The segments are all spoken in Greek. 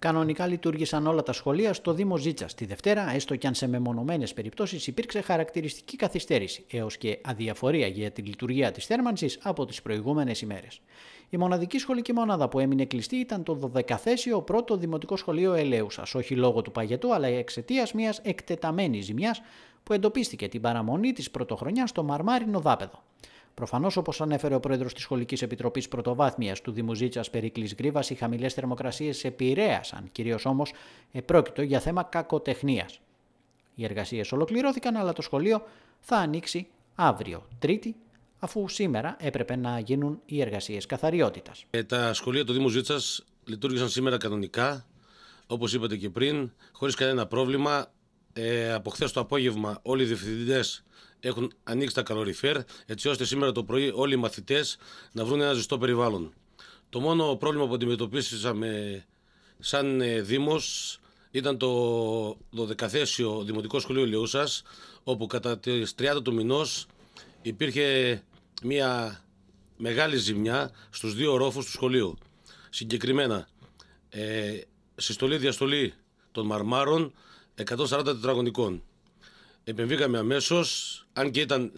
Κανονικά λειτουργήσαν όλα τα σχολεία στο Δήμο Ζήτσας. Τη Δευτέρα, έστω και αν σε μεμονωμένες περιπτώσεις υπήρξε χαρακτηριστική καθυστέρηση έως και αδιαφορία για τη λειτουργία της θέρμανσης από τις προηγούμενες ημέρες. Η μοναδική σχολική μονάδα που έμεινε κλειστή ήταν το 12 ο πρώτο Δημοτικό Σχολείο Ελέουσας, όχι λόγω του παγετού, αλλά εξαιτίας μιας εκτεταμένης ζημιάς που εντοπίστηκε την παραμονή της πρωτοχρονιάς στο μαρμάρινο δάπεδο. Προφανώς, όπως ανέφερε ο πρόεδρος της Σχολικής Επιτροπής Πρωτοβάθμιας του Δήμου Ζήτσα Περικλή Γκρίβας, οι χαμηλές θερμοκρασίες επηρέασαν, κυρίως όμως επρόκειτο για θέμα κακοτεχνίας. Οι εργασίες ολοκληρώθηκαν, αλλά το σχολείο θα ανοίξει αύριο, Τρίτη, αφού σήμερα έπρεπε να γίνουν οι εργασίες καθαριότητας. Ε, τα σχολεία του Δήμου Ζήτσα λειτουργήσαν σήμερα κανονικά, όπως είπατε και πριν, χωρίς κανένα πρόβλημα. Ε, από χθες το απόγευμα, όλοι οι διευθυντές έχουν ανοίξει τα καλοριφέρ, έτσι ώστε σήμερα το πρωί όλοι οι μαθητές να βρουν ένα ζεστό περιβάλλον. Το μόνο πρόβλημα που αντιμετωπίσαμε σαν ε, Δήμος ήταν το 12 Δημοτικό Σχολείο Λεούσας όπου κατά τις 30 του μηνός υπήρχε μια μεγάλη ζημιά στους δύο ρόφους του σχολείου. Συγκεκριμένα, ε, συστολή-διαστολή των μαρμάρων 140 τετραγωνικών επεμβήκαμε αμέσως, αν και ήταν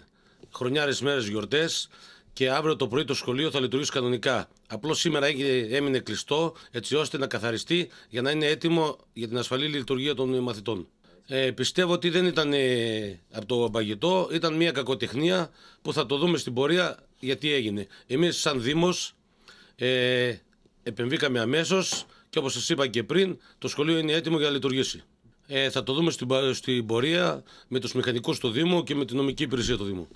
χρονιάρες μέρες γιορτές και αύριο το πρωί το σχολείο θα λειτουργήσει κανονικά. Απλώς σήμερα έμεινε κλειστό έτσι ώστε να καθαριστεί για να είναι έτοιμο για την ασφαλή λειτουργία των μαθητών. Ε, πιστεύω ότι δεν ήταν ε, από το παγιτό, ήταν μια κακοτεχνία που θα το δούμε στην πορεία γιατί έγινε. Εμείς σαν Δήμος, ε, επεμβήκαμε αμέσως και όπως σας είπα και πριν το σχολείο είναι έτοιμο για να λειτουργήσει. Ε, θα το δούμε στην, στην πορεία με τους μηχανικούς του Δήμου και με την νομική υπηρεσία του Δήμου.